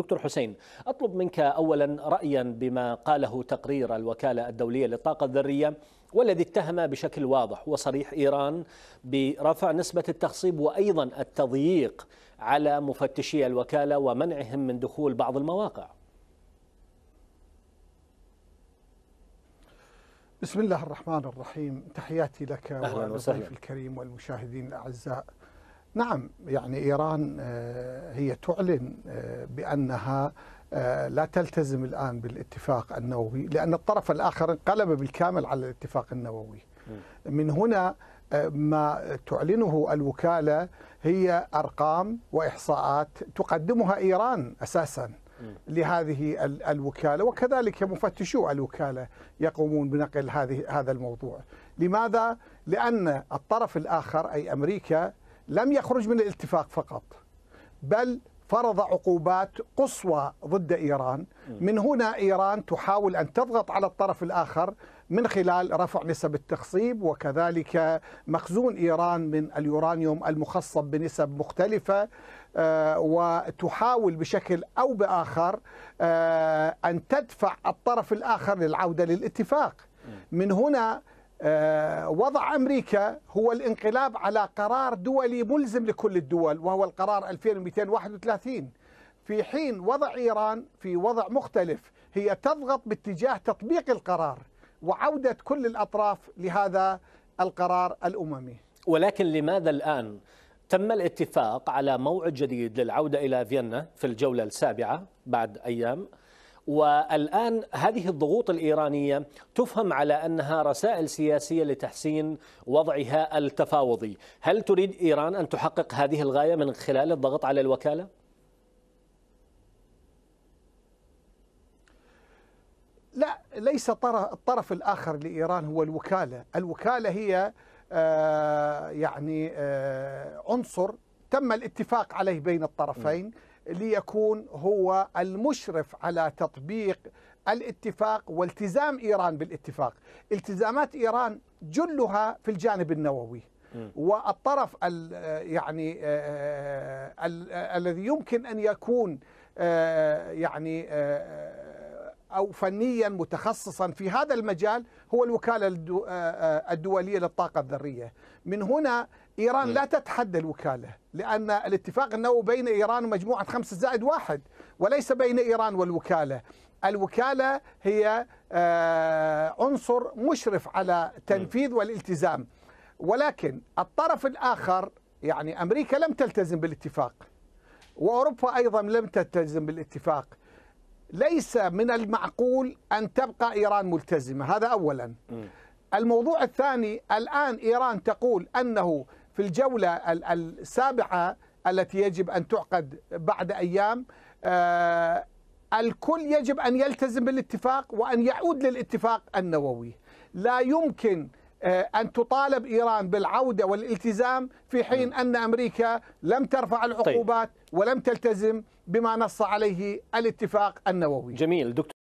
دكتور حسين أطلب منك أولا رأيا بما قاله تقرير الوكالة الدولية للطاقة الذرية والذي اتهم بشكل واضح وصريح إيران برفع نسبة التخصيب وأيضا التضييق على مفتشي الوكالة ومنعهم من دخول بعض المواقع بسم الله الرحمن الرحيم تحياتي لك والضيف الكريم والمشاهدين الأعزاء نعم يعني إيران آه، هي تعلن آه، بأنها آه، لا تلتزم الآن بالاتفاق النووي لأن الطرف الآخر انقلب بالكامل على الاتفاق النووي من هنا ما تعلنه الوكالة هي أرقام وإحصاءات تقدمها إيران أساساً لهذه الوكالة وكذلك مفتشو الوكالة يقومون بنقل هذه هذا الموضوع لماذا؟ لأن الطرف الآخر أي أمريكا لم يخرج من الاتفاق فقط بل فرض عقوبات قصوى ضد ايران من هنا ايران تحاول ان تضغط على الطرف الاخر من خلال رفع نسب التخصيب وكذلك مخزون ايران من اليورانيوم المخصب بنسب مختلفه آه، وتحاول بشكل او باخر آه، ان تدفع الطرف الاخر للعوده للاتفاق من هنا آه، وضع أمريكا هو الانقلاب على قرار دولي ملزم لكل الدول وهو القرار 2231 في حين وضع إيران في وضع مختلف هي تضغط باتجاه تطبيق القرار وعودة كل الأطراف لهذا القرار الأممي ولكن لماذا الآن تم الاتفاق على موعد جديد للعودة إلى فيينا في الجولة السابعة بعد أيام والآن هذه الضغوط الإيرانية تفهم على أنها رسائل سياسية لتحسين وضعها التفاوضي هل تريد إيران أن تحقق هذه الغاية من خلال الضغط على الوكالة؟ لا ليس الطرف الآخر لإيران هو الوكالة الوكالة هي آه، يعني آه، عنصر تم الاتفاق عليه بين الطرفين م. ليكون هو المشرف على تطبيق الاتفاق والتزام إيران بالاتفاق التزامات إيران جلها في الجانب النووي والطرف ال يعني آه، آه، آه، الذي يمكن أن يكون يعني أو فنيا متخصصا في هذا المجال هو الوكالة الدولية للطاقة الذرية من هنا إيران لا تتحدى الوكالة لأن الاتفاق النووي بين إيران ومجموعة خمسة زائد واحد وليس بين إيران والوكالة الوكالة هي عنصر مشرف على تنفيذ والالتزام ولكن الطرف الآخر يعني أمريكا لم تلتزم بالاتفاق وأوروبا أيضا لم تلتزم بالاتفاق ليس من المعقول أن تبقى إيران ملتزمة هذا أولا الموضوع الثاني الآن إيران تقول أنه في الجولة السابعة التي يجب أن تعقد بعد أيام آه، الكل يجب أن يلتزم بالاتفاق وأن يعود للاتفاق النووي لا يمكن آه، أن تطالب إيران بالعودة والالتزام في حين أن أمريكا لم ترفع طيب. العقوبات ولم تلتزم بما نص عليه الاتفاق النووي جميل دكتور